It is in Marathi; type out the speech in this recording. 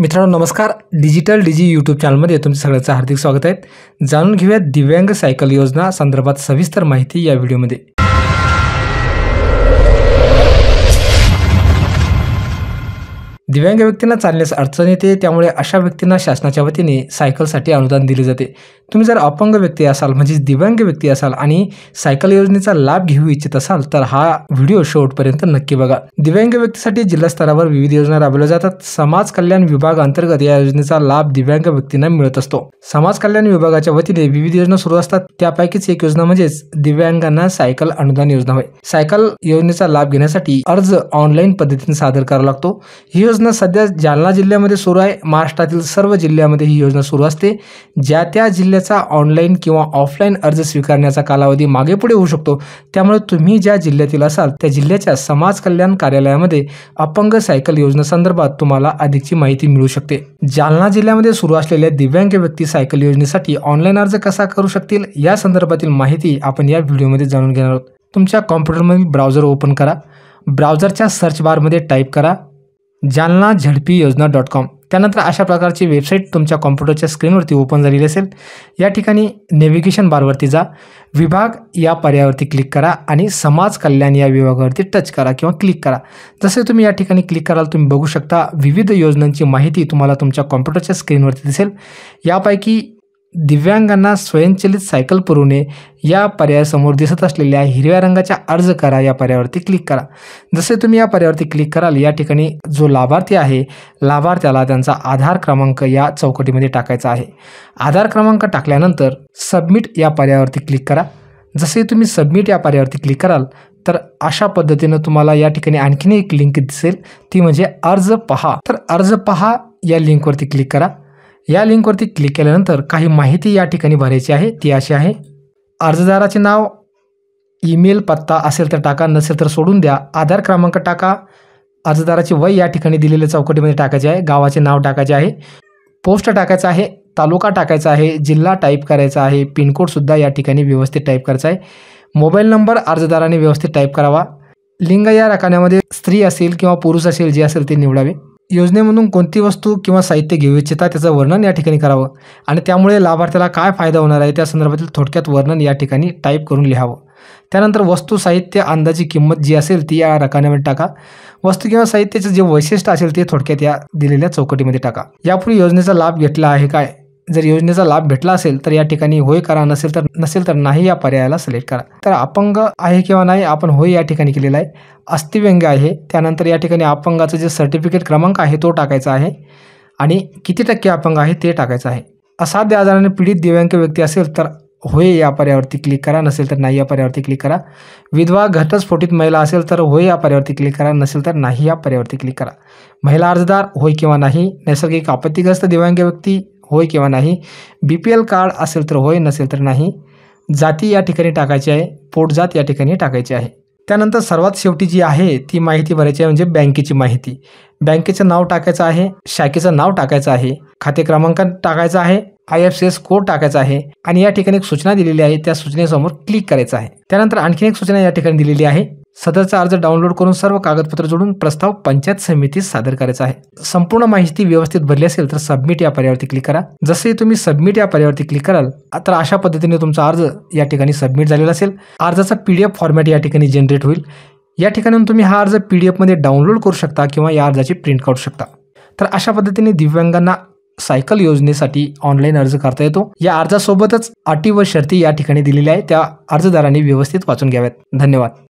मित्रांनो नमस्कार डिजिटल डिजी यूट्यूब चॅनलमध्ये तुमचं सगळ्यांचं हार्दिक स्वागत आहे जाणून घेऊयात दिव्यांग सायकल योजना संदर्भात सविस्तर माहिती या व्हिडिओमध्ये दिव्यांग व्यक्तींना चालण्यास अडचण येते त्यामुळे अशा व्यक्तींना शासनाच्या वतीने सायकलसाठी अनुदान दिले जाते तुम्ही जर अपंग व्यक्ती असाल म्हणजेच दिव्यांग व्यक्ती असाल आणि सायकल योजनेचा लाभ घेऊ इच्छित असाल तर हा व्हिडिओ शेवटपर्यंत नक्की बघा दिव्यांग व्यक्तीसाठी जिल्हा स्तरावर विविध योजना राबवल्या जातात समाज कल्याण विभाग अंतर्गत या योजनेचा लाभ दिव्यांग व्यक्तींना मिळत असतो समाज कल्याण विभागाच्या वतीने विविध योजना सुरू असतात त्यापैकीच एक योजना म्हणजेच दिव्यांगांना सायकल अनुदान योजना होय सायकल योजनेचा लाभ घेण्यासाठी अर्ज ऑनलाईन पद्धतीने सादर करावा लागतो ही योजना योजना सध्या जालना जिल्ह्यामध्ये सुरू आहे महाराष्ट्रातील सर्व जिल्ह्यामध्ये ही योजना सुरू असते ज्या त्या जिल्ह्याचा ऑनलाईन किंवा ऑफलाईन अर्ज स्वीकारण्याचा कालावधी मागे पुढे होऊ शकतो त्यामुळे तुम्ही ज्या जिल्ह्यातील असाल त्या जिल्ह्याच्या समाज कल्याण कार्यालयामध्ये अपंग सायकल योजनेसंदर्भात तुम्हाला अधिकची माहिती मिळू शकते जालना जिल्ह्यामध्ये सुरू असलेल्या दिव्यांग व्यक्ती सायकल योजनेसाठी ऑनलाईन अर्ज कसा करू शकतील या संदर्भातील माहिती आपण या व्हिडिओमध्ये जाणून घेणार आहोत तुमच्या कॉम्प्युटरमधील ब्राउझर ओपन करा ब्राउझरच्या सर्च बारमध्ये टाईप करा जालना झडपी योजना डॉट कॉम त्यानंतर अशा प्रकारची वेबसाईट तुमच्या कॉम्प्युटरच्या स्क्रीनवरती ओपन झालेली असेल या ठिकाणी नेव्हिगेशन बारवरती जा विभाग या पर्यावरती क्लिक करा आणि समाज कल्याण या विभागावरती टच करा किंवा क्लिक करा जसे तुम्ही या ठिकाणी क्लिक कराल तुम्ही बघू शकता विविध योजनांची माहिती तुम्हाला तुमच्या कॉम्प्युटरच्या स्क्रीनवरती दिसेल यापैकी दिव्यांगांना स्वयंचलित सायकल पुरवणे या पर्यायासमोर दिसत असलेल्या हिरव्या रंगाच्या अर्ज करा या पर्यायावरती क्लिक करा जसे तुम्ही या पर्यायावरती क्लिक कराल या ठिकाणी जो लाभार्थी आहे लाभार्थ्याला त्यांचा आधार क्रमांक या चौकटीमध्ये टाकायचा आहे आधार क्रमांक टाकल्यानंतर सबमिट या पर्यायावरती क्लिक करा जसे तुम्ही सबमिट या पर्यायावरती क्लिक कराल तर अशा पद्धतीनं तुम्हाला या ठिकाणी आणखीन एक लिंक दिसेल ती म्हणजे अर्ज पहा तर अर्ज पहा या लिंकवरती क्लिक करा या लिंकवरती क्लिक केल्यानंतर काही माहिती या ठिकाणी भरायची आहे ती अशी आहे अर्जदाराचे नाव ईमेल पत्ता असेल तर टाका नसेल तर सोडून द्या आधार क्रमांक टाका अर्जदाराचे वय या ठिकाणी दिलेल्या चौकटीमध्ये टाकायचे आहे गावाचे नाव टाकायचे आहे पोस्ट टाकायचं आहे तालुका टाकायचा आहे जिल्हा टाईप करायचा आहे पिनकोडसुद्धा या ठिकाणी व्यवस्थित टाईप करायचा आहे मोबाईल नंबर अर्जदाराने व्यवस्थित टाईप करावा लिंग या रकान्यामध्ये स्त्री असेल किंवा पुरुष असेल जे असेल ते निवडावे योजनेमधून कोणती वस्तू किंवा साहित्य घेऊ इच्छिता त्याचं वर्णन या ठिकाणी करावं आणि त्यामुळे लाभार्थ्याला काय फायदा होणार आहे त्या संदर्भातील थोडक्यात वर्णन या ठिकाणी टाईप करून लिहावं त्यानंतर वस्तू साहित्य अंदाजी किंमत जी असेल ती या रकान्यामध्ये टाका वस्तू किंवा साहित्याचं जे वैशिष्ट्य असेल ते थोडक्यात या दिलेल्या चौकटीमध्ये टाका यापूर्वी योजनेचा लाभ घेतला आहे काय जर योजनेचा लाभ भेटला असेल तर या ठिकाणी होय करा नसेल तर नसेल तर नाही या पर्यायाला सिलेक्ट करा तर अपंग आहे किंवा नाही आपण होय या ठिकाणी केलेला आहे अस्थिव्यंग आहे त्यानंतर या ठिकाणी अपंगाचं जे सर्टिफिकेट क्रमांक आहे तो टाकायचा आहे आणि किती टक्के अपंग आहे ते टाकायचं आहे असाध्य आजाराने पीडित दिव्यांग व्यक्ती असेल तर होय या पर्यावरती क्लिक करा नसेल तर नाही या पर्यावरती क्लिक करा विधवा घटस्फोटित महिला असेल तर होय या पर्यावरती क्लिक करा नसेल तर नाही या पर्यावरती क्लिक करा महिला अर्जदार होय किंवा नाही नैसर्गिक आपत्तीग्रस्त दिव्यांग व्यक्ती होय किंवा नाही बी पी एल कार्ड असेल तर होय नसेल तर नाही जाती या ठिकाणी टाकायची आहे पोटजात या ठिकाणी टाकायची आहे त्यानंतर सर्वात शेवटी जी आहे ती माहिती भरायची आहे म्हणजे बँकेची माहिती बँकेचं नाव टाकायचं आहे शाखेचं नाव टाकायचं आहे खाते क्रमांक टाकायचा आहे I F C S code टाकायचा आहे आणि या ठिकाणी एक सूचना दिलेली आहे त्या सूचनेसमोर क्लिक करायचं आहे त्यानंतर आणखीन एक सूचना या ठिकाणी दिलेली आहे सदरचा अर्ज डाउनलोड करून सर्व कागदपत्र जोडून प्रस्ताव पंचायत समितीस सादर करायचा आहे संपूर्ण माहिती व्यवस्थित भरली असेल तर सबमिट या पर्यावरती क्लिक करा जसे तुम्ही सबमिट या पर्यावरती क्लिक कराल तर अशा पद्धतीने तुमचा अर्ज या ठिकाणी सबमिट झालेला असेल अर्जाचा पी डी एफ फॉर्मॅट या ठिकाणी जनरेट होईल या ठिकाणी तुम्ही हा अर्ज पी डी एफमध्ये डाउनलोड करू शकता किंवा या अर्जाची प्रिंट काढू शकता तर अशा पद्धतीने दिव्यांगांना सायकल योजनेसाठी ऑनलाईन अर्ज करता येतो या अर्जासोबतच अटी व शर्ती या ठिकाणी दिलेल्या आहेत त्या अर्जदारांनी व्यवस्थित वाचून घ्याव्यात धन्यवाद